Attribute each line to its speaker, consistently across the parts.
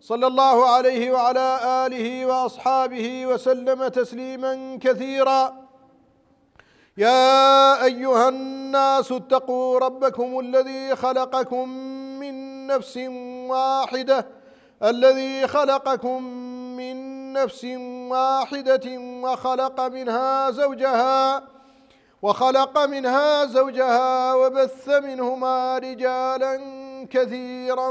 Speaker 1: صلى الله عليه وعلى آله وأصحابه وسلم تسليما كثيرا يا أيها الناس اتقوا ربكم الذي خلقكم من نفس واحدة الذي خلقكم من نفس واحدة وخلق منها زوجها وخلق منها زوجها وبث منهما رجالا كثيرا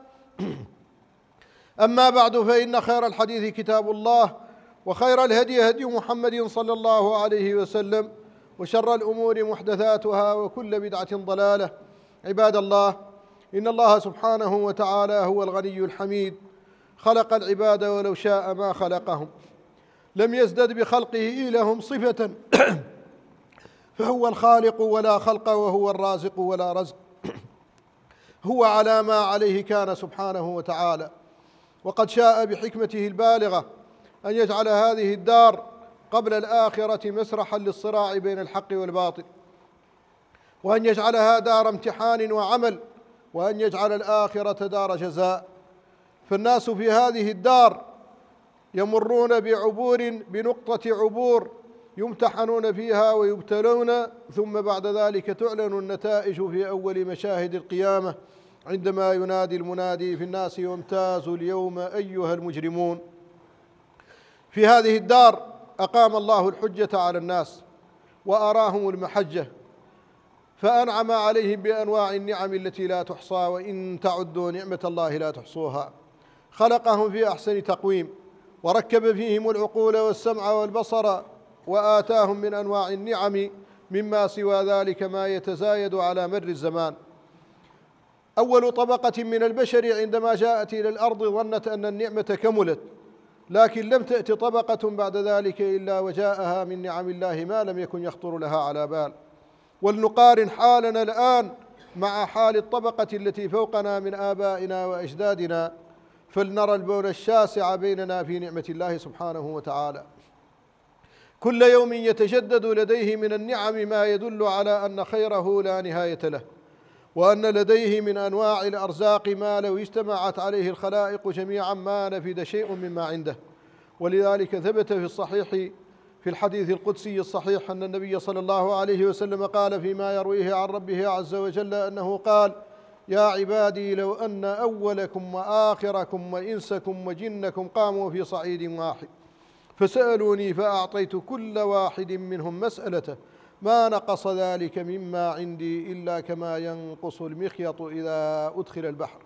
Speaker 1: أما بعد فإن خير الحديث كتاب الله وخير الهدي هدي محمد صلى الله عليه وسلم وشر الأمور محدثاتها وكل بدعة ضلالة عباد الله إن الله سبحانه وتعالى هو الغني الحميد خلق العباد ولو شاء ما خلقهم لم يزدد بخلقه إلهم صفة فهو الخالق ولا خلق وهو الرازق ولا رزق هو على ما عليه كان سبحانه وتعالى وقد شاء بحكمته البالغه ان يجعل هذه الدار قبل الاخره مسرحا للصراع بين الحق والباطل وان يجعلها دار امتحان وعمل وان يجعل الاخره دار جزاء فالناس في هذه الدار يمرون بعبور بنقطه عبور يمتحنون فيها ويبتلون ثم بعد ذلك تعلن النتائج في أول مشاهد القيامة عندما ينادي المنادي في الناس وامتازوا اليوم أيها المجرمون في هذه الدار أقام الله الحجة على الناس وأراهم المحجة فأنعم عليهم بأنواع النعم التي لا تحصى وإن تعدوا نعمة الله لا تحصوها خلقهم في أحسن تقويم وركب فيهم العقول والسمع والبصر وآتاهم من أنواع النعم مما سوى ذلك ما يتزايد على مر الزمان أول طبقة من البشر عندما جاءت إلى الأرض ظنت أن النعمة كملت لكن لم تأتي طبقة بعد ذلك إلا وجاءها من نعم الله ما لم يكن يخطر لها على بال ولنقارن حالنا الآن مع حال الطبقة التي فوقنا من آبائنا وأجدادنا فلنرى البول الشاسع بيننا في نعمة الله سبحانه وتعالى كل يوم يتجدد لديه من النعم ما يدل على ان خيره لا نهايه له وان لديه من انواع الارزاق ما لو اجتمعت عليه الخلائق جميعا ما نفد شيء مما عنده ولذلك ثبت في الصحيح في الحديث القدسي الصحيح ان النبي صلى الله عليه وسلم قال فيما يرويه عن ربه عز وجل انه قال يا عبادي لو ان اولكم واخركم وانسكم وجنكم قاموا في صعيد واحد فسألوني فأعطيت كل واحد منهم مسألته ما نقص ذلك مما عندي إلا كما ينقص المخيط إذا أدخل البحر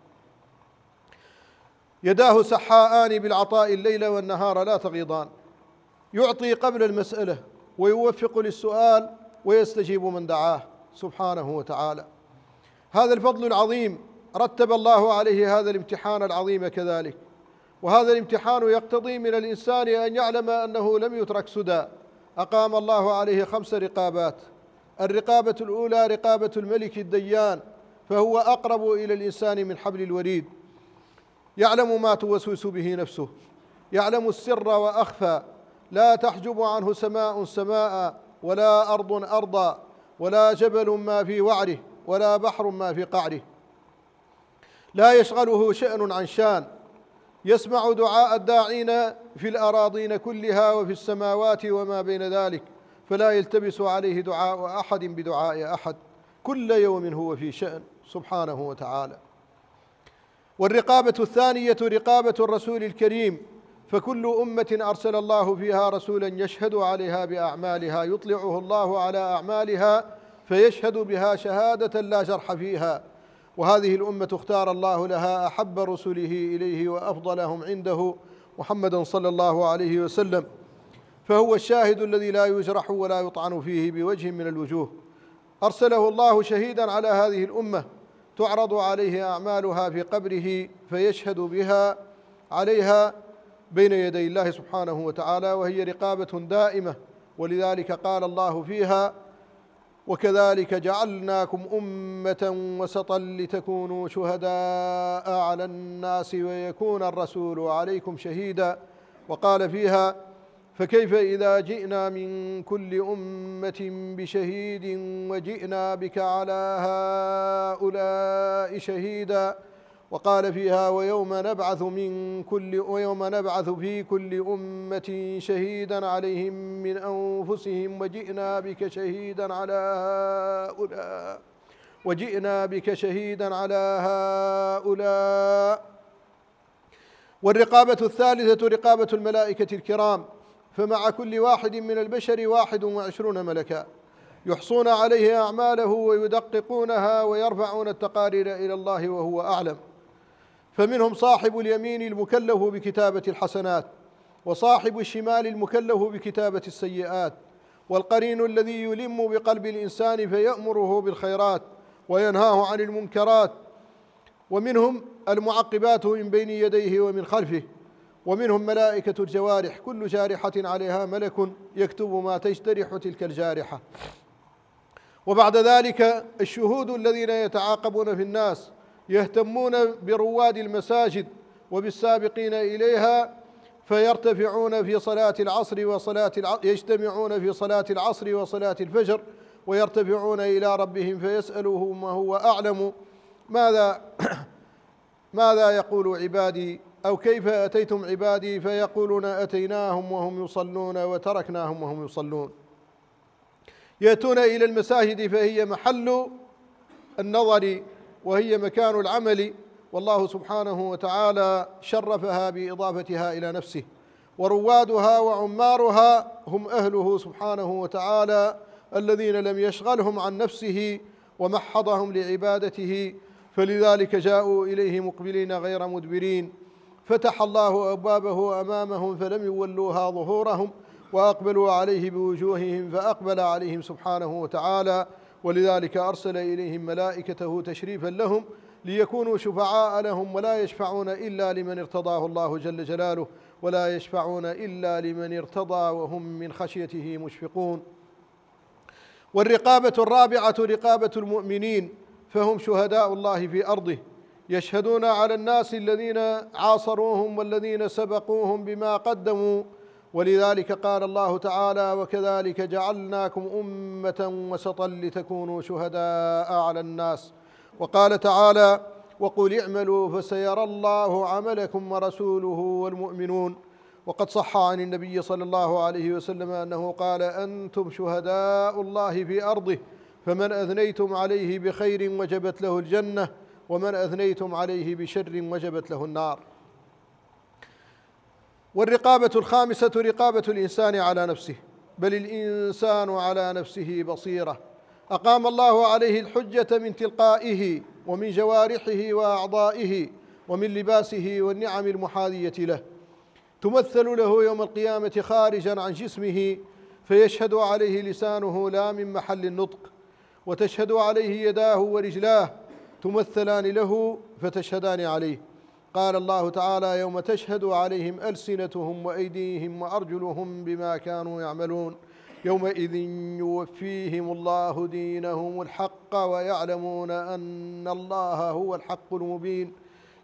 Speaker 1: يداه سحاءان بالعطاء الليل والنهار لا تغيضان يعطي قبل المسألة ويوفق للسؤال ويستجيب من دعاه سبحانه وتعالى هذا الفضل العظيم رتب الله عليه هذا الامتحان العظيم كذلك وهذا الامتحان يقتضي من الإنسان أن يعلم أنه لم يترك سدى أقام الله عليه خمس رقابات الرقابة الأولى رقابة الملك الديان فهو أقرب إلى الإنسان من حبل الوريد يعلم ما توسوس به نفسه يعلم السر وأخفى لا تحجب عنه سماء سماء ولا أرض أرضا ولا جبل ما في وعره ولا بحر ما في قعره لا يشغله شأن عن شان يسمع دعاء الداعين في الأراضين كلها وفي السماوات وما بين ذلك فلا يلتبس عليه دعاء أحد بدعاء أحد كل يوم هو في شأن سبحانه وتعالى والرقابة الثانية رقابة الرسول الكريم فكل أمة أرسل الله فيها رسولا يشهد عليها بأعمالها يطلعه الله على أعمالها فيشهد بها شهادة لا جرح فيها وهذه الأمة اختار الله لها أحب رسله إليه وأفضلهم عنده محمدا صلى الله عليه وسلم فهو الشاهد الذي لا يجرح ولا يطعن فيه بوجه من الوجوه أرسله الله شهيدا على هذه الأمة تعرض عليه أعمالها في قبره فيشهد بها عليها بين يدي الله سبحانه وتعالى وهي رقابة دائمة ولذلك قال الله فيها وكذلك جعلناكم أمة وسطا لتكونوا شهداء على الناس ويكون الرسول عليكم شهيدا وقال فيها فكيف إذا جئنا من كل أمة بشهيد وجئنا بك على هؤلاء شهيداً وقال فيها ويوم نبعث من كل ويوم نبعث في كل أمة شهيدا عليهم من أنفسهم وجئنا بك شهيدا على هؤلاء وجئنا بك شهيدا على هؤلاء والرقابة الثالثة رقابة الملائكة الكرام فمع كل واحد من البشر واحد وعشرون ملكا يحصون عليه أعماله ويدققونها ويرفعون التقارير إلى الله وهو أعلم فمنهم صاحب اليمين المكلف بكتابة الحسنات وصاحب الشمال المكلف بكتابة السيئات والقرين الذي يلم بقلب الإنسان فيأمره بالخيرات وينهاه عن المنكرات ومنهم المعقبات من بين يديه ومن خلفه ومنهم ملائكة الجوارح كل جارحة عليها ملك يكتب ما تجترح تلك الجارحة وبعد ذلك الشهود الذين يتعاقبون في الناس يهتمون برواد المساجد وبالسابقين إليها فيرتفعون في صلاة العصر وصلاة يجتمعون في صلاة العصر وصلاة الفجر ويرتفعون إلى ربهم فيسأله ما هو أعلم ماذا ماذا يقول عبادي أو كيف أتيتم عبادي فيقولون أتيناهم وهم يصلون وتركناهم وهم يصلون يأتون إلى المساجد فهي محل النظر وهي مكان العمل والله سبحانه وتعالى شرفها باضافتها الى نفسه وروادها وعمارها هم اهله سبحانه وتعالى الذين لم يشغلهم عن نفسه ومحضهم لعبادته فلذلك جاءوا اليه مقبلين غير مدبرين فتح الله ابوابه امامهم فلم يولوها ظهورهم واقبلوا عليه بوجوههم فاقبل عليهم سبحانه وتعالى ولذلك أرسل إليهم ملائكته تشريفا لهم ليكونوا شفعاء لهم ولا يشفعون إلا لمن ارتضاه الله جل جلاله ولا يشفعون إلا لمن ارتضى وهم من خشيته مشفقون والرقابة الرابعة رقابة المؤمنين فهم شهداء الله في أرضه يشهدون على الناس الذين عاصروهم والذين سبقوهم بما قدموا ولذلك قال الله تعالى وكذلك جعلناكم امه وسطا لتكونوا شهداء على الناس وقال تعالى وقل اعملوا فسيرى الله عملكم ورسوله والمؤمنون وقد صح عن النبي صلى الله عليه وسلم انه قال انتم شهداء الله في ارضه فمن اثنيتم عليه بخير وجبت له الجنه ومن اثنيتم عليه بشر وجبت له النار والرقابة الخامسة رقابة الإنسان على نفسه بل الإنسان على نفسه بصيرة أقام الله عليه الحجة من تلقائه ومن جوارحه وأعضائه ومن لباسه والنعم المحاذية له تمثل له يوم القيامة خارجا عن جسمه فيشهد عليه لسانه لا من محل النطق وتشهد عليه يداه ورجلاه تمثلان له فتشهدان عليه قال الله تعالى يوم تشهد عليهم ألسنتهم وأيديهم وأرجلهم بما كانوا يعملون يومئذ يوفيهم الله دينهم الحق ويعلمون أن الله هو الحق المبين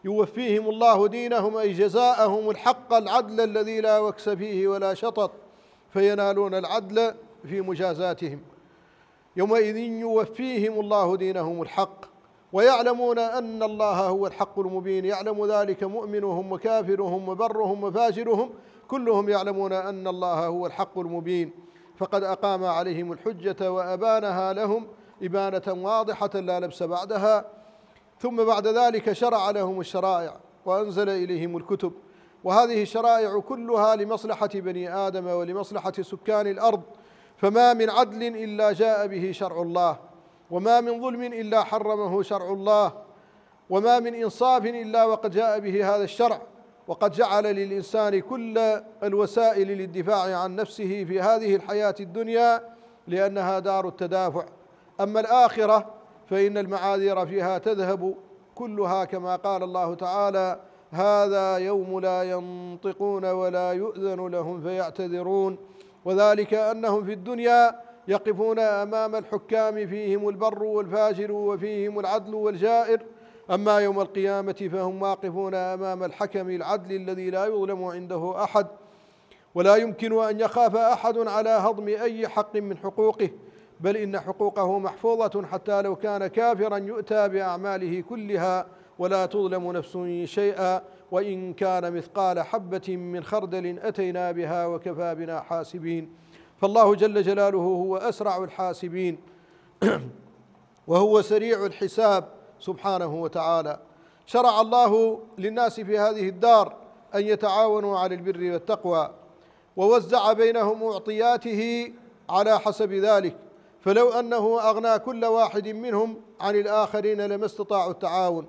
Speaker 1: يوفيهم الله دينهم أي جزاءهم الحق العدل الذي لا وكس فيه ولا شطط فينالون العدل في مجازاتهم يومئذ يوفيهم الله دينهم الحق ويعلمون أن الله هو الحق المبين يعلم ذلك مؤمنهم وكافرهم وبرهم وفاجرهم كلهم يعلمون أن الله هو الحق المبين فقد أقام عليهم الحجة وأبانها لهم إبانة واضحة لا لبس بعدها ثم بعد ذلك شرع لهم الشرائع وأنزل إليهم الكتب وهذه الشرائع كلها لمصلحة بني آدم ولمصلحة سكان الأرض فما من عدل إلا جاء به شرع الله وما من ظلم إلا حرمه شرع الله وما من إنصاف إلا وقد جاء به هذا الشرع وقد جعل للإنسان كل الوسائل للدفاع عن نفسه في هذه الحياة الدنيا لأنها دار التدافع أما الآخرة فإن المعاذير فيها تذهب كلها كما قال الله تعالى هذا يوم لا ينطقون ولا يؤذن لهم فيعتذرون وذلك أنهم في الدنيا يقفون امام الحكام فيهم البر والفاجر وفيهم العدل والجائر اما يوم القيامه فهم واقفون امام الحكم العدل الذي لا يظلم عنده احد ولا يمكن ان يخاف احد على هضم اي حق من حقوقه بل ان حقوقه محفوظه حتى لو كان كافرا يؤتى باعماله كلها ولا تظلم نفس شيئا وان كان مثقال حبه من خردل اتينا بها وكفى بنا حاسبين فالله جل جلاله هو أسرع الحاسبين وهو سريع الحساب سبحانه وتعالى شرع الله للناس في هذه الدار أن يتعاونوا على البر والتقوى ووزع بينهم معطياته على حسب ذلك فلو أنه أغنى كل واحد منهم عن الآخرين لما استطاعوا التعاون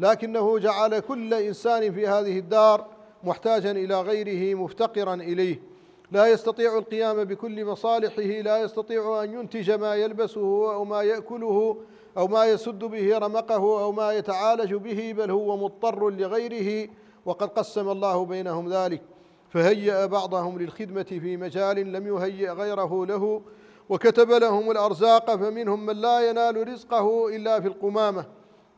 Speaker 1: لكنه جعل كل إنسان في هذه الدار محتاجا إلى غيره مفتقرا إليه لا يستطيع القيام بكل مصالحه لا يستطيع أن ينتج ما يلبسه أو ما يأكله أو ما يسد به رمقه أو ما يتعالج به بل هو مضطر لغيره وقد قسم الله بينهم ذلك فهيأ بعضهم للخدمة في مجال لم يهيئ غيره له وكتب لهم الأرزاق فمنهم من لا ينال رزقه إلا في القمامة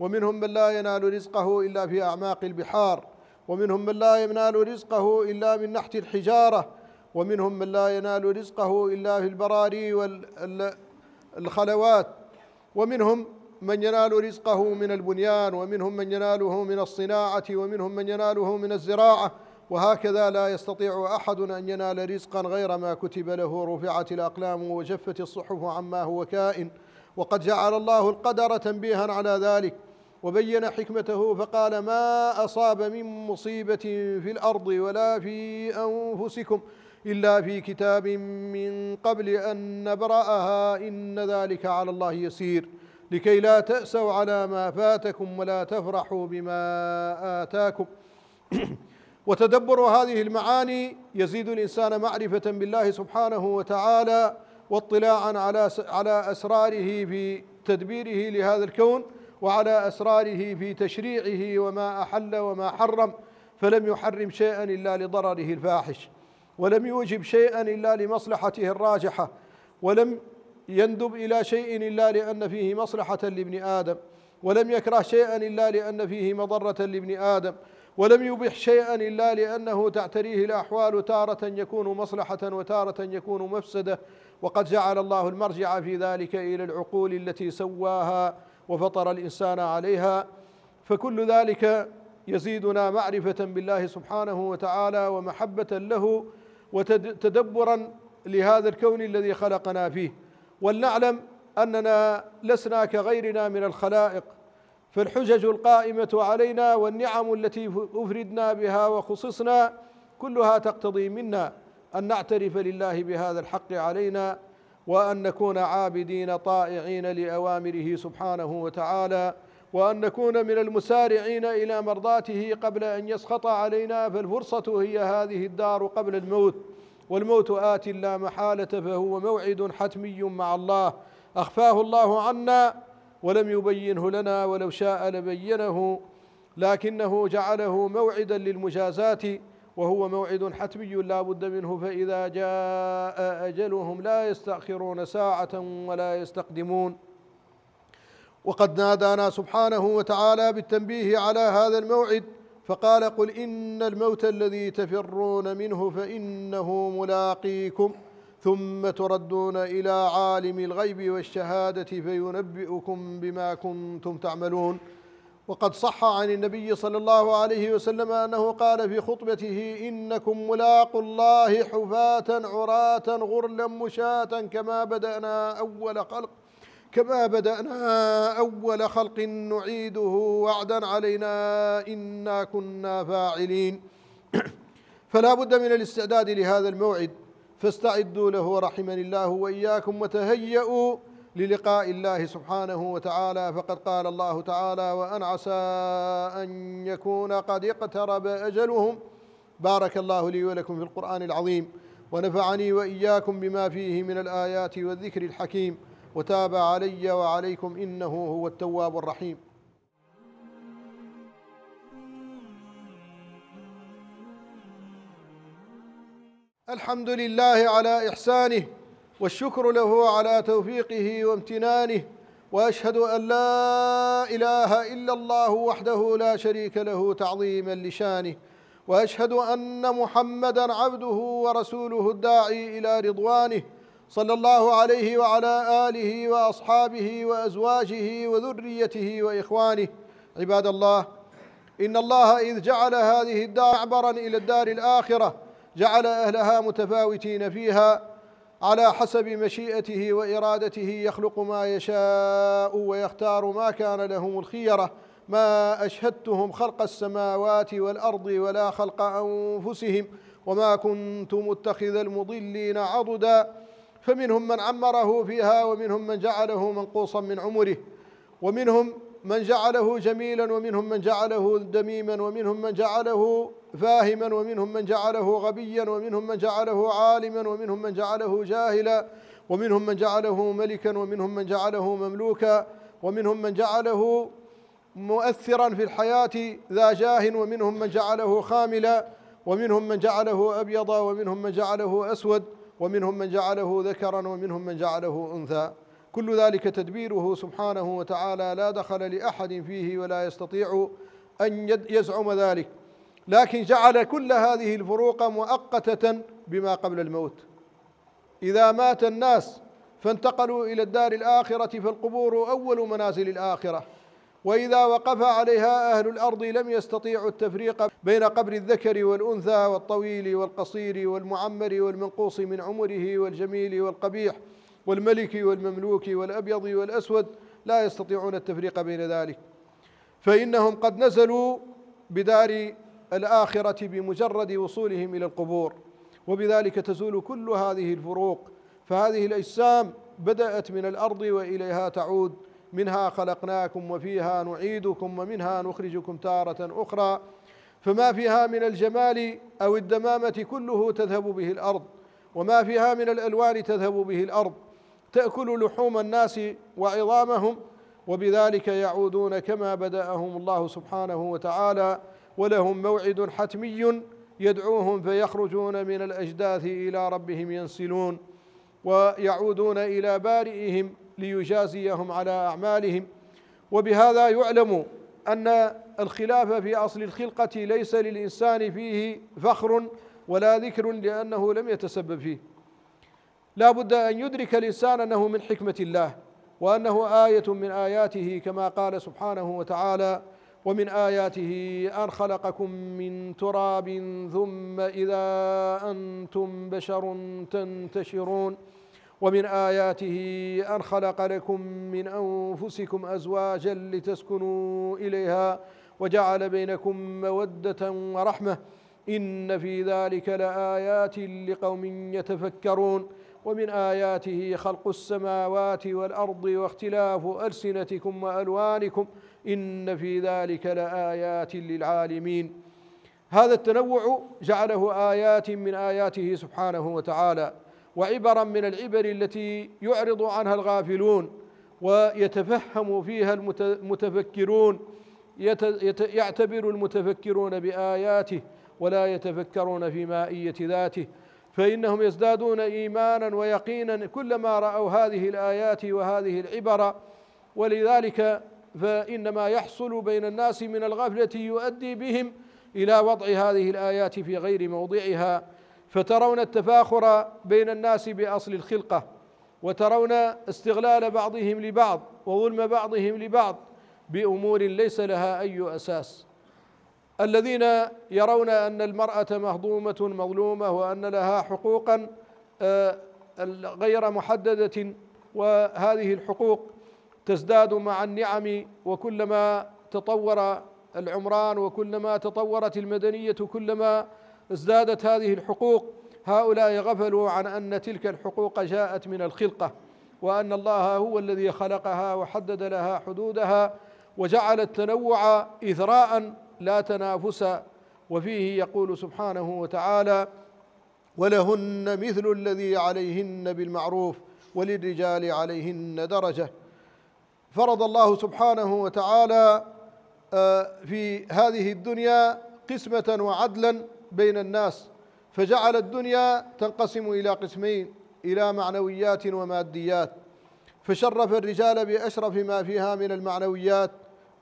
Speaker 1: ومنهم من لا ينال رزقه إلا في أعماق البحار ومنهم من لا ينال رزقه إلا من نحت الحجارة ومنهم من لا ينال رزقه إلا في البراري والخلوات ومنهم من ينال رزقه من البنيان ومنهم من يناله من الصناعة ومنهم من يناله من الزراعة وهكذا لا يستطيع أحد أن ينال رزقا غير ما كتب له رفعت الأقلام وجفت الصحف عما هو كائن وقد جعل الله القدر تنبيها على ذلك وبين حكمته فقال ما أصاب من مصيبة في الأرض ولا في أنفسكم إلا في كتاب من قبل أن نبرأها إن ذلك على الله يسير لكي لا تأسوا على ما فاتكم ولا تفرحوا بما آتاكم وتدبر هذه المعاني يزيد الإنسان معرفة بالله سبحانه وتعالى واطلاعا على على أسراره في تدبيره لهذا الكون وعلى أسراره في تشريعه وما أحل وما حرم فلم يحرم شيئا إلا لضرره الفاحش ولم يوجب شيئا إلا لمصلحته الراجحة ولم يندب إلى شيء إلا لأن فيه مصلحة لابن آدم ولم يكره شيئا إلا لأن فيه مضرة لابن آدم ولم يبح شيئا إلا لأنه تعتريه الأحوال تارة يكون مصلحة وتارة يكون مفسدة وقد جعل الله المرجع في ذلك إلى العقول التي سواها وفطر الإنسان عليها فكل ذلك يزيدنا معرفة بالله سبحانه وتعالى ومحبة له وتدبرا لهذا الكون الذي خلقنا فيه ولنعلم أننا لسنا كغيرنا من الخلائق فالحجج القائمة علينا والنعم التي أفردنا بها وخصصنا كلها تقتضي منا أن نعترف لله بهذا الحق علينا وأن نكون عابدين طائعين لأوامره سبحانه وتعالى وأن نكون من المسارعين إلى مرضاته قبل أن يسخط علينا فالفرصة هي هذه الدار قبل الموت والموت آت لا محالة فهو موعد حتمي مع الله أخفاه الله عنا ولم يبينه لنا ولو شاء لبينه لكنه جعله موعدا للمجازات وهو موعد حتمي لا بد منه فإذا جاء أجلهم لا يستأخرون ساعة ولا يستقدمون وقد نادانا سبحانه وتعالى بالتنبيه على هذا الموعد فقال قل إن الموت الذي تفرون منه فإنه ملاقيكم ثم تردون إلى عالم الغيب والشهادة فينبئكم بما كنتم تعملون وقد صح عن النبي صلى الله عليه وسلم أنه قال في خطبته إنكم ملاق الله حفاة عراة غرلا مشاة كما بدأنا أول خلق كما بدأنا أول خلق نعيده وعدا علينا إنا كنا فاعلين فلا بد من الاستعداد لهذا الموعد فاستعدوا له رحمني الله وإياكم وتهيئوا للقاء الله سبحانه وتعالى فقد قال الله تعالى وأن عسى أن يكون قد اقترب أجلهم بارك الله لي ولكم في القرآن العظيم ونفعني وإياكم بما فيه من الآيات والذكر الحكيم وتاب علي وعليكم إنه هو التواب الرحيم الحمد لله على إحسانه والشكر له على توفيقه وامتنانه واشهد ان لا اله الا الله وحده لا شريك له تعظيما لشانه واشهد ان محمدا عبده ورسوله الداعي الى رضوانه صلى الله عليه وعلى آله وأصحابه وأزواجه وذريته وإخوانه عباد الله إن الله إذ جعل هذه الدار معبرا إلى الدار الآخرة جعل أهلها متفاوتين فيها على حسب مشيئته وإرادته يخلق ما يشاء ويختار ما كان لهم الخيرة ما أشهدتهم خلق السماوات والأرض ولا خلق أنفسهم وما كنت متخذ المضلين عضداً فمنهم من عمره فيها ومنهم من جعله منقوصا من عمره ومنهم من جعله جميلا ومنهم من جعله دميما ومنهم من جعله فاهما ومنهم من جعله غبيا ومنهم من جعله عالما ومنهم من جعله جاهلا ومنهم من جعله ملكا ومنهم من جعله مملوكا ومنهم من جعله مؤثرا في الحياة ذا جاه ومنهم من جعله خاملا ومنهم من جعله أبيضا ومنهم من جعله أسود ومنهم من جعله ذكرا ومنهم من جعله انثى كل ذلك تدبيره سبحانه وتعالى لا دخل لاحد فيه ولا يستطيع ان يزعم ذلك لكن جعل كل هذه الفروق مؤقته بما قبل الموت اذا مات الناس فانتقلوا الى الدار الاخره فالقبور اول منازل الاخره وإذا وقف عليها أهل الأرض لم يستطيعوا التفريق بين قبر الذكر والأنثى والطويل والقصير والمعمر والمنقوص من عمره والجميل والقبيح والملك والمملوك والأبيض والأسود لا يستطيعون التفريق بين ذلك فإنهم قد نزلوا بدار الآخرة بمجرد وصولهم إلى القبور وبذلك تزول كل هذه الفروق فهذه الأجسام بدأت من الأرض وإليها تعود منها خلقناكم وفيها نعيدكم ومنها نخرجكم تارة أخرى فما فيها من الجمال أو الدمامة كله تذهب به الأرض وما فيها من الألوان تذهب به الأرض تأكل لحوم الناس وعظامهم وبذلك يعودون كما بدأهم الله سبحانه وتعالى ولهم موعد حتمي يدعوهم فيخرجون من الأجداث إلى ربهم ينسلون ويعودون إلى بارئهم ليجازيهم على أعمالهم وبهذا يعلم أن الخلاف في أصل الخلقة ليس للإنسان فيه فخر ولا ذكر لأنه لم يتسبب فيه لا بد أن يدرك الإنسان أنه من حكمة الله وأنه آية من آياته كما قال سبحانه وتعالى ومن آياته أن خلقكم من تراب ثم إذا أنتم بشر تنتشرون ومن آياته أن خلق لكم من أنفسكم أزواجا لتسكنوا إليها وجعل بينكم مودة ورحمة إن في ذلك لآيات لقوم يتفكرون ومن آياته خلق السماوات والأرض واختلاف ألسنتكم وألوانكم إن في ذلك لآيات للعالمين هذا التنوع جعله آيات من آياته سبحانه وتعالى وعبرا من العبر التي يعرض عنها الغافلون ويتفهم فيها المتفكرون يعتبر المتفكرون بآياته ولا يتفكرون في مائية ذاته فإنهم يزدادون إيمانا ويقينا كلما رأوا هذه الآيات وهذه العبر ولذلك فإن ما يحصل بين الناس من الغفلة يؤدي بهم إلى وضع هذه الآيات في غير موضعها فترون التفاخر بين الناس باصل الخلقه وترون استغلال بعضهم لبعض وظلم بعضهم لبعض بامور ليس لها اي اساس الذين يرون ان المراه مهضومه مظلومه وان لها حقوقا آه، غير محدده وهذه الحقوق تزداد مع النعم وكلما تطور العمران وكلما تطورت المدنيه كلما ازدادت هذه الحقوق هؤلاء غفلوا عن أن تلك الحقوق جاءت من الخلقة وأن الله هو الذي خلقها وحدد لها حدودها وجعل التنوع إثراء لا تنافس وفيه يقول سبحانه وتعالى ولهن مثل الذي عليهن بالمعروف وللرجال عليهن درجة فرض الله سبحانه وتعالى آه، في هذه الدنيا قسمة وعدلا بين الناس فجعل الدنيا تنقسم إلى قسمين إلى معنويات وماديات فشرف الرجال بأشرف ما فيها من المعنويات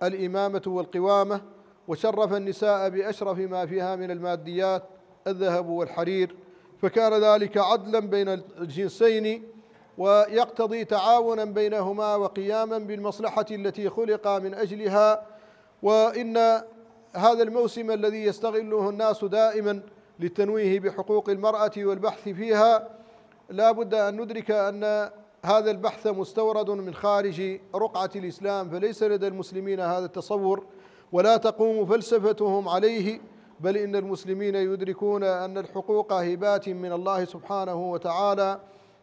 Speaker 1: الإمامة والقوامة وشرف النساء بأشرف ما فيها من الماديات الذهب والحرير فكان ذلك عدلا بين الجنسين ويقتضي تعاونا بينهما وقياما بالمصلحة التي خلق من أجلها وإن هذا الموسم الذي يستغله الناس دائما للتنويه بحقوق المرأة والبحث فيها لا بد أن ندرك أن هذا البحث مستورد من خارج رقعة الإسلام فليس لدى المسلمين هذا التصور ولا تقوم فلسفتهم عليه بل إن المسلمين يدركون أن الحقوق هبات من الله سبحانه وتعالى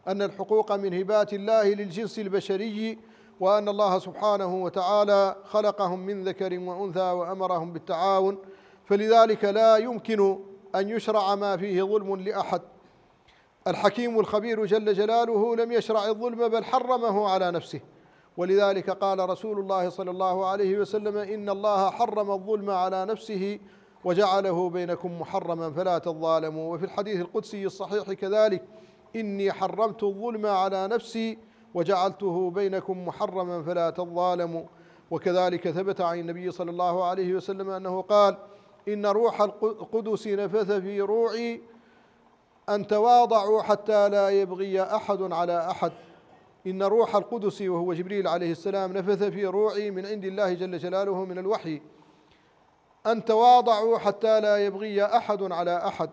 Speaker 1: أن الحقوق من هبات الله للجنس البشري وأن الله سبحانه وتعالى خلقهم من ذكر وأنثى وأمرهم بالتعاون فلذلك لا يمكن أن يشرع ما فيه ظلم لأحد الحكيم الخبير جل جلاله لم يشرع الظلم بل حرمه على نفسه ولذلك قال رسول الله صلى الله عليه وسلم إن الله حرم الظلم على نفسه وجعله بينكم محرما فلا تظالموا وفي الحديث القدسي الصحيح كذلك إني حرمت الظلم على نفسي وجعلته بينكم محرما فلا تظالموا وكذلك ثبت عن النبي صلى الله عليه وسلم أنه قال إن روح القدس نفث في روعي أن تواضعوا حتى لا يبغي أحد على أحد إن روح القدس وهو جبريل عليه السلام نفث في روعي من عند الله جل جلاله من الوحي أن تواضعوا حتى لا يبغي أحد على أحد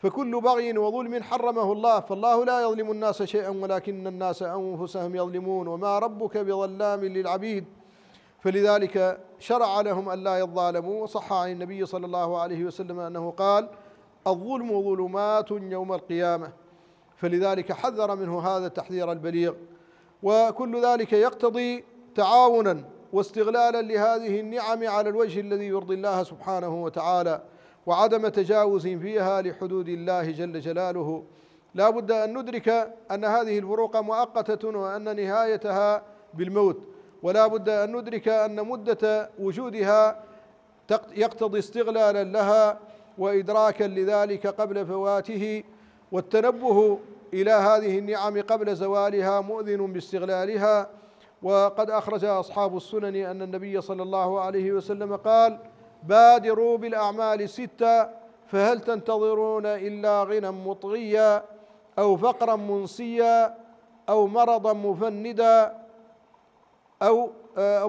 Speaker 1: فكل بغي وظلم حرمه الله فالله لا يظلم الناس شيئا ولكن الناس انفسهم يظلمون وما ربك بظلام للعبيد فلذلك شرع لهم الا يظالموا وصح عن النبي صلى الله عليه وسلم انه قال الظلم ظلمات يوم القيامه فلذلك حذر منه هذا التحذير البليغ وكل ذلك يقتضي تعاونا واستغلالا لهذه النعم على الوجه الذي يرضي الله سبحانه وتعالى وعدم تجاوز فيها لحدود الله جل جلاله لا بد أن ندرك أن هذه الفروق مؤقتة وأن نهايتها بالموت ولا بد أن ندرك أن مدة وجودها يقتضي استغلالا لها وإدراكا لذلك قبل فواته والتنبه إلى هذه النعم قبل زوالها مؤذن باستغلالها وقد أخرج أصحاب السنن أن النبي صلى الله عليه وسلم قال: بادروا بالأعمال ستة فهل تنتظرون إلا غنى مطغيا أو فقرا منسيا أو مرضا مفندا أو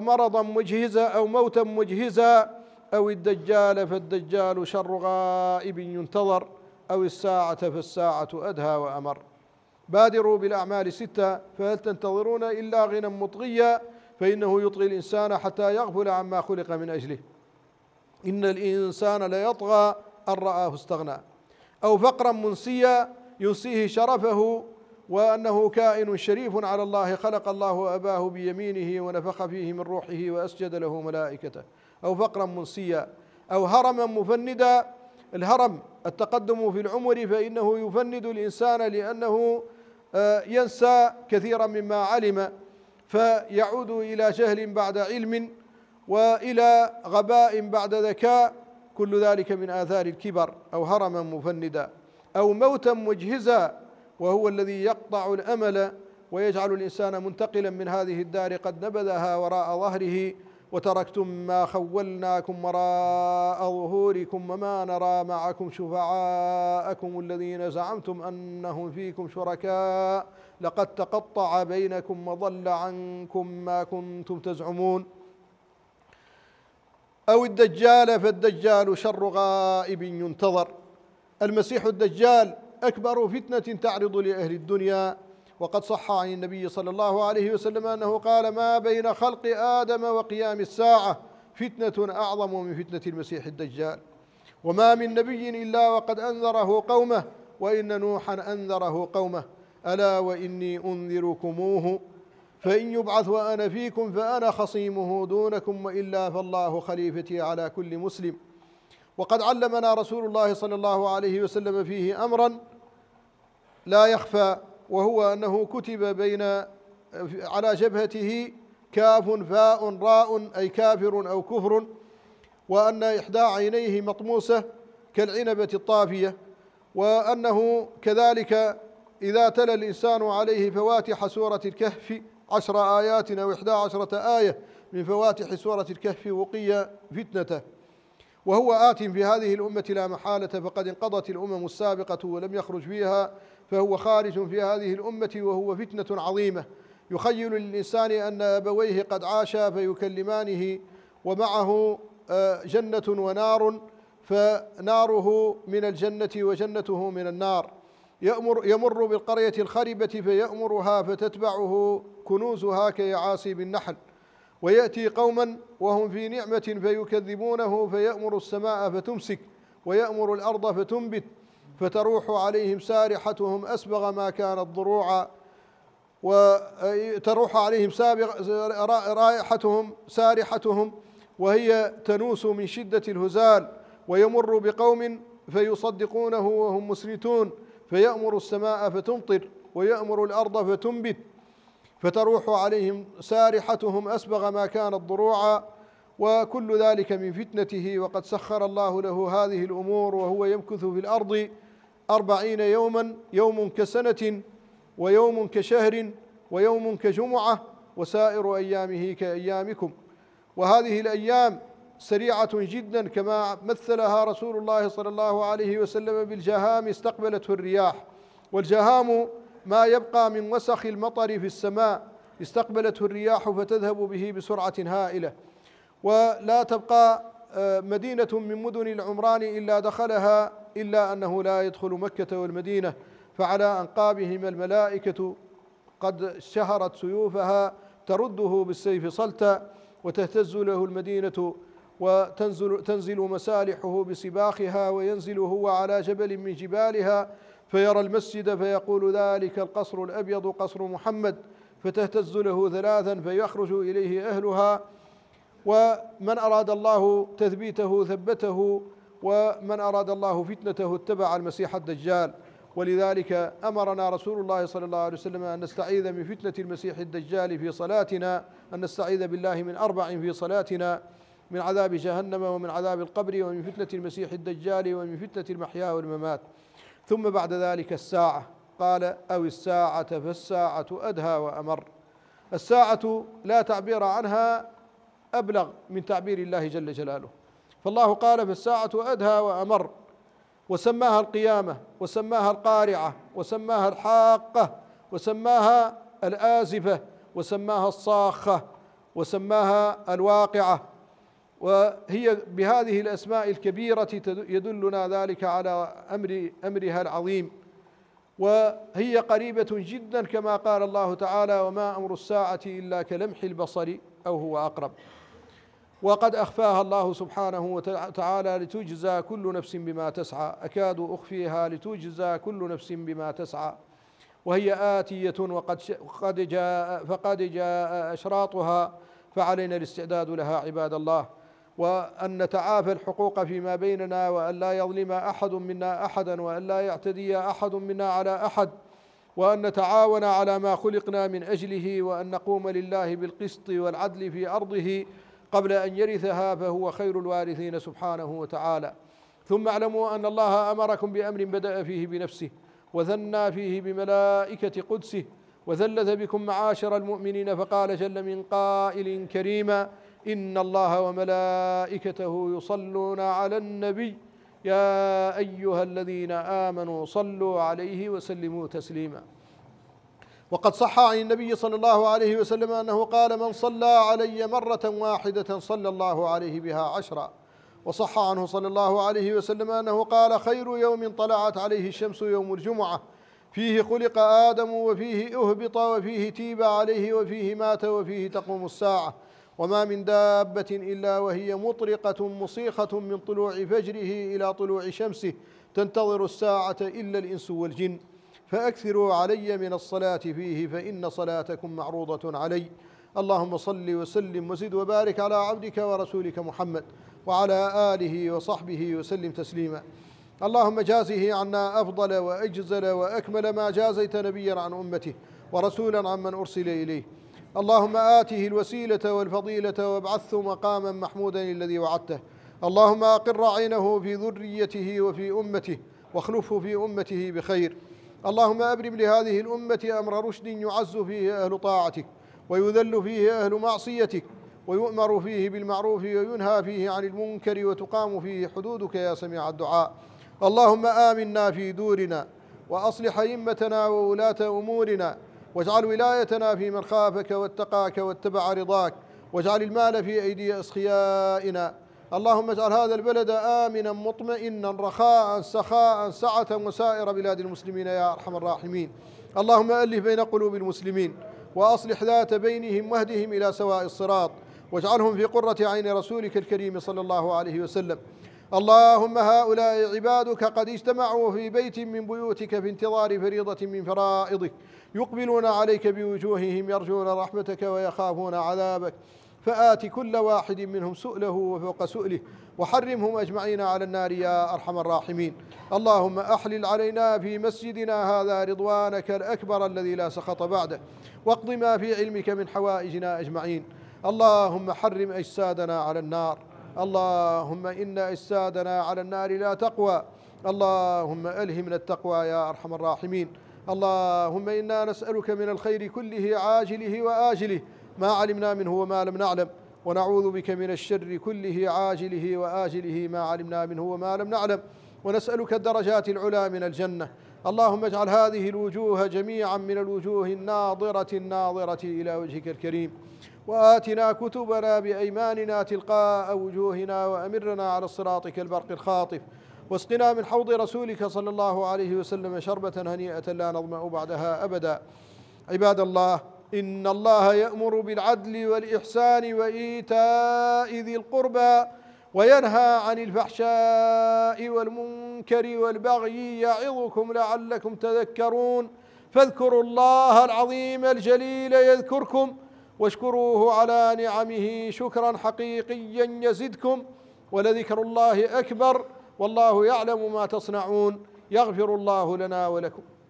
Speaker 1: مرضا مجهزا أو موتا مجهزا أو الدجال فالدجال شر غائب ينتظر أو الساعة فالساعة أدهى وأمر بادروا بالأعمال ستة فهل تنتظرون إلا غنى مطغيا فإنه يطغي الإنسان حتى يغفل عما خلق من أجله إن الإنسان ليطغى أن رآه استغنى أو فقرا منسيا ينسيه شرفه وأنه كائن شريف على الله خلق الله أباه بيمينه ونفخ فيه من روحه وأسجد له ملائكته أو فقرا منسيا أو هرما مفندا الهرم التقدم في العمر فإنه يفند الإنسان لأنه آه، ينسى كثيرا مما علم فيعود إلى جهل بعد علم وإلى غباء بعد ذكاء كل ذلك من آثار الكبر أو هرما مفندا أو موتا مجهزا وهو الذي يقطع الأمل ويجعل الإنسان منتقلا من هذه الدار قد نبذها وراء ظهره وتركتم ما خولناكم وراء ظهوركم وما نرى معكم شفعاءكم الذين زعمتم انهم فيكم شركاء لقد تقطع بينكم وضل عنكم ما كنتم تزعمون أو الدجال فالدجال شر غائب ينتظر المسيح الدجال أكبر فتنة تعرض لأهل الدنيا وقد صح عن النبي صلى الله عليه وسلم أنه قال ما بين خلق آدم وقيام الساعة فتنة أعظم من فتنة المسيح الدجال وما من نبي إلا وقد أنذره قومه وإن نوحا أنذره قومه ألا وإني أنذركموه فإن يبعث وأنا فيكم فأنا خصيمه دونكم وإلا فالله خليفتي على كل مسلم وقد علمنا رسول الله صلى الله عليه وسلم فيه أمرا لا يخفى وهو أنه كتب بين على جبهته كاف فاء راء أي كافر أو كفر وأن إحدى عينيه مطموسة كالعنبة الطافية وأنه كذلك إذا تلى الإنسان عليه فواتح سورة الكهف عشر آيات أو إحدى عشرة آية من فواتح سورة الكهف وقي فتنته وهو آت في هذه الأمة لا محالة فقد انقضت الأمم السابقة ولم يخرج فيها فهو خارج في هذه الأمة وهو فتنة عظيمة يخيل للإنسان أن أبويه قد عاشا فيكلمانه ومعه آه، جنة ونار فناره من الجنة وجنته من النار يأمر يمر بالقرية الخربة فيأمرها فتتبعه كنوزها كيعاصي بالنحل ويأتي قوما وهم في نعمة فيكذبونه فيأمر السماء فتمسك ويأمر الأرض فتنبت فتروح عليهم سارحتهم أسبغ ما كانت ضروعا وتروح عليهم سابغ رائحتهم سارحتهم وهي تنوس من شدة الهزال ويمر بقوم فيصدقونه وهم مسرتون فيأمر السماء فتمطر ويأمر الأرض فتنبت فتروح عليهم سارحتهم أسبغ ما كانت ضروعا وكل ذلك من فتنته وقد سخر الله له هذه الأمور وهو يمكث في الأرض أربعين يوما يوم كسنة ويوم كشهر ويوم كجمعة وسائر أيامه كأيامكم وهذه الأيام سريعة جدا كما مثلها رسول الله صلى الله عليه وسلم بالجهام استقبلته الرياح والجهام ما يبقى من وسخ المطر في السماء استقبلته الرياح فتذهب به بسرعة هائلة ولا تبقى آه، مدينة من مدن العمران إلا دخلها إلا أنه لا يدخل مكة والمدينة فعلى أنقابهم الملائكة قد شهرت سيوفها ترده بالسيف صلتا وتهتز له المدينة وتنزل تنزل مسالحه بسباخها وينزل هو على جبل من جبالها فيرى المسجد فيقول ذلك القصر الأبيض قصر محمد فتهتز له ثلاثا فيخرج إليه أهلها ومن أراد الله تثبيته ثبته ومن أراد الله فتنته اتبع المسيح الدجال ولذلك أمرنا رسول الله صلى الله عليه وسلم أن نستعيذ من فتنة المسيح الدجال في صلاتنا أن نستعيذ بالله من أربع في صلاتنا من عذاب جهنم ومن عذاب القبر ومن فتنة المسيح الدجال ومن فتنة المحيا والممات ثم بعد ذلك الساعة قال أو الساعة فالساعة أدهى وأمر الساعة لا تعبير عنها أبلغ من تعبير الله جل جلاله فالله قال فالساعة أدهى وأمر وسماها القيامة وسماها القارعة وسماها الحاقة وسماها الآزفة وسماها الصاخة وسماها الواقعة وهي بهذه الأسماء الكبيرة يدلنا ذلك على أمر أمرها العظيم وهي قريبة جدا كما قال الله تعالى وما أمر الساعة إلا كلمح البصر أو هو أقرب وقد أخفاها الله سبحانه وتعالى لتجزى كل نفس بما تسعى أكاد أخفيها لتجزى كل نفس بما تسعى وهي آتية وقد قد جاء فقد جاء أشراطها فعلينا الاستعداد لها عباد الله وأن نتعافى الحقوق فيما بيننا وأن لا يظلم أحد منا أحدا وأن لا يعتدي أحد منا على أحد وأن نتعاون على ما خلقنا من أجله وأن نقوم لله بالقسط والعدل في أرضه قبل أن يرثها فهو خير الوارثين سبحانه وتعالى ثم اعلموا أن الله أمركم بأمر بدأ فيه بنفسه وثنى فيه بملائكة قدسه وثلث بكم معاشر المؤمنين فقال جل من قائل كريما إن الله وملائكته يصلون على النبي يا أيها الذين آمنوا صلوا عليه وسلموا تسليما وقد صح عن النبي صلى الله عليه وسلم أنه قال من صلى علي مرة واحدة صلى الله عليه بها عشرا وصح عنه صلى الله عليه وسلم أنه قال خير يوم طلعت عليه الشمس يوم الجمعة فيه خلق آدم وفيه أهبط وفيه تيب عليه وفيه مات وفيه تقوم الساعة وما من دابة إلا وهي مطرقة مصيخة من طلوع فجره إلى طلوع شمسه تنتظر الساعة إلا الإنس والجن فأكثروا علي من الصلاة فيه فإن صلاتكم معروضة علي اللهم صل وسلم وزد وبارك على عبدك ورسولك محمد وعلى آله وصحبه وسلم تسليما اللهم جازه عنا أفضل وأجزل وأكمل ما جازيت نبيا عن أمته ورسولا عن من أرسل إليه اللهم آته الوسيلة والفضيلة وابعثه مقاما محمودا الذي وعدته اللهم أقر عينه في ذريته وفي أمته واخلفه في أمته بخير اللهم أبرم لهذه الأمة أمر رشد يعز فيه أهل طاعتك ويذل فيه أهل معصيتك ويؤمر فيه بالمعروف وينهى فيه عن المنكر وتقام فيه حدودك يا سميع الدعاء اللهم آمنا في دورنا وأصلح أئمتنا وولاة أمورنا واجعل ولايتنا في من خافك واتقاك واتبع رضاك واجعل المال في أيدي أسخيائنا اللهم اجعل هذا البلد آمنا مطمئنا رخاء سخاء سعة وسائر بلاد المسلمين يا أرحم الراحمين اللهم ألف بين قلوب المسلمين وأصلح ذات بينهم واهدهم إلى سواء الصراط واجعلهم في قرة عين رسولك الكريم صلى الله عليه وسلم اللهم هؤلاء عبادك قد اجتمعوا في بيت من بيوتك في انتظار فريضة من فرائضك يقبلون عليك بوجوههم يرجون رحمتك ويخافون عذابك فآت كل واحد منهم سؤله وفوق سؤله وحرمهم أجمعين على النار يا أرحم الراحمين اللهم أحلل علينا في مسجدنا هذا رضوانك الأكبر الذي لا سخط بعده واقض ما في علمك من حوائجنا أجمعين اللهم حرم أجسادنا على النار اللهم إن إسادنا على النار لا تقوى اللهم ألهمنا التقوى يا أرحم الراحمين اللهم إنا نسألك من الخير كله عاجله وآجله ما علمنا منه وما لم نعلم ونعوذ بك من الشر كله عاجله وآجله ما علمنا منه وما لم نعلم ونسألك الدرجات العلى من الجنة اللهم اجعل هذه الوجوه جميعا من الوجوه الناظرة الناظرة إلى وجهك الكريم وآتنا كتبنا بأيماننا تلقاء وجوهنا وأمرنا على صراطك البرق الخاطف واسقنا من حوض رسولك صلى الله عليه وسلم شربة هنيئة لا نظمأ بعدها أبدا عباد الله إن الله يأمر بالعدل والإحسان وإيتاء ذي القربى وينهى عن الفحشاء والمنكر والبغي يعظكم لعلكم تذكرون فاذكروا الله العظيم الجليل يذكركم واشكروه على نعمه شكرا حقيقيا يزدكم ولذكر الله أكبر والله يعلم ما تصنعون يغفر الله لنا ولكم